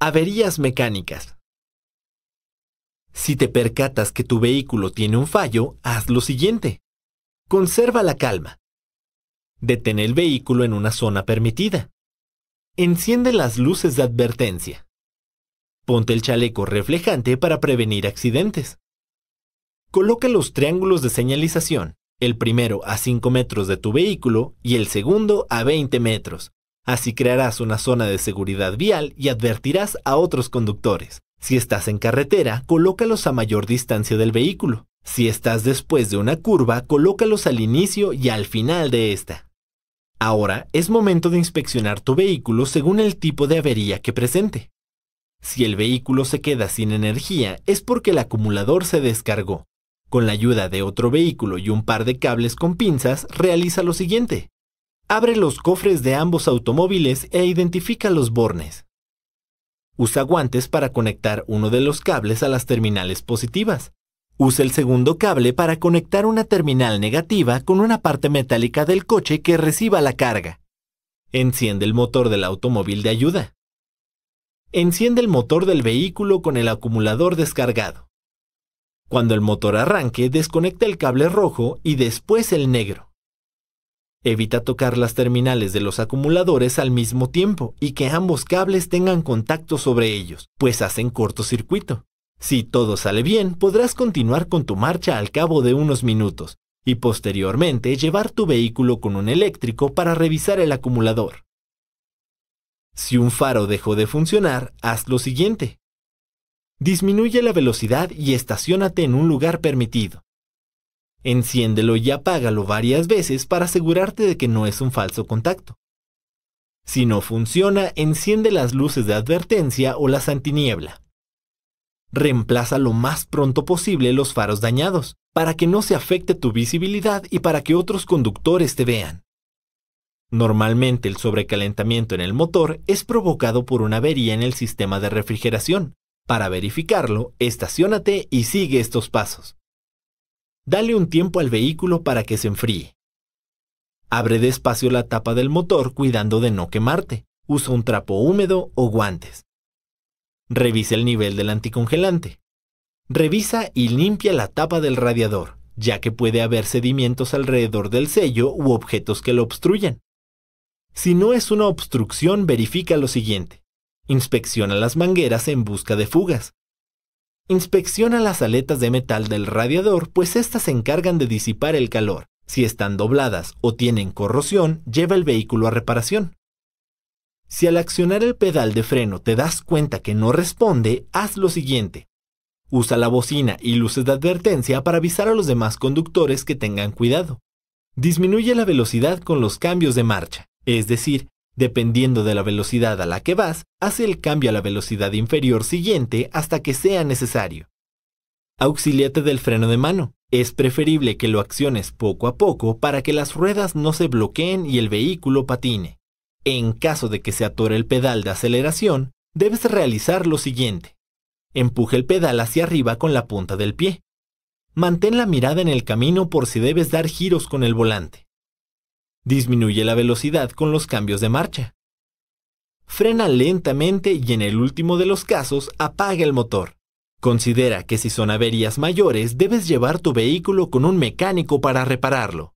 Averías mecánicas. Si te percatas que tu vehículo tiene un fallo, haz lo siguiente. Conserva la calma. Detén el vehículo en una zona permitida. Enciende las luces de advertencia. Ponte el chaleco reflejante para prevenir accidentes. Coloca los triángulos de señalización, el primero a 5 metros de tu vehículo y el segundo a 20 metros, Así crearás una zona de seguridad vial y advertirás a otros conductores. Si estás en carretera, colócalos a mayor distancia del vehículo. Si estás después de una curva, colócalos al inicio y al final de esta. Ahora es momento de inspeccionar tu vehículo según el tipo de avería que presente. Si el vehículo se queda sin energía es porque el acumulador se descargó. Con la ayuda de otro vehículo y un par de cables con pinzas, realiza lo siguiente. Abre los cofres de ambos automóviles e identifica los bornes. Usa guantes para conectar uno de los cables a las terminales positivas. Usa el segundo cable para conectar una terminal negativa con una parte metálica del coche que reciba la carga. Enciende el motor del automóvil de ayuda. Enciende el motor del vehículo con el acumulador descargado. Cuando el motor arranque, desconecta el cable rojo y después el negro. Evita tocar las terminales de los acumuladores al mismo tiempo y que ambos cables tengan contacto sobre ellos, pues hacen cortocircuito. Si todo sale bien, podrás continuar con tu marcha al cabo de unos minutos y posteriormente llevar tu vehículo con un eléctrico para revisar el acumulador. Si un faro dejó de funcionar, haz lo siguiente. Disminuye la velocidad y estacionate en un lugar permitido. Enciéndelo y apágalo varias veces para asegurarte de que no es un falso contacto. Si no funciona, enciende las luces de advertencia o las antiniebla. Reemplaza lo más pronto posible los faros dañados, para que no se afecte tu visibilidad y para que otros conductores te vean. Normalmente el sobrecalentamiento en el motor es provocado por una avería en el sistema de refrigeración. Para verificarlo, estacionate y sigue estos pasos. Dale un tiempo al vehículo para que se enfríe. Abre despacio la tapa del motor cuidando de no quemarte. Usa un trapo húmedo o guantes. Revisa el nivel del anticongelante. Revisa y limpia la tapa del radiador, ya que puede haber sedimentos alrededor del sello u objetos que lo obstruyan. Si no es una obstrucción, verifica lo siguiente. Inspecciona las mangueras en busca de fugas. Inspecciona las aletas de metal del radiador, pues éstas se encargan de disipar el calor. Si están dobladas o tienen corrosión, lleva el vehículo a reparación. Si al accionar el pedal de freno te das cuenta que no responde, haz lo siguiente. Usa la bocina y luces de advertencia para avisar a los demás conductores que tengan cuidado. Disminuye la velocidad con los cambios de marcha, es decir, Dependiendo de la velocidad a la que vas, hace el cambio a la velocidad inferior siguiente hasta que sea necesario. Auxíliate del freno de mano. Es preferible que lo acciones poco a poco para que las ruedas no se bloqueen y el vehículo patine. En caso de que se atore el pedal de aceleración, debes realizar lo siguiente. Empuje el pedal hacia arriba con la punta del pie. Mantén la mirada en el camino por si debes dar giros con el volante. Disminuye la velocidad con los cambios de marcha. Frena lentamente y en el último de los casos apaga el motor. Considera que si son averías mayores debes llevar tu vehículo con un mecánico para repararlo.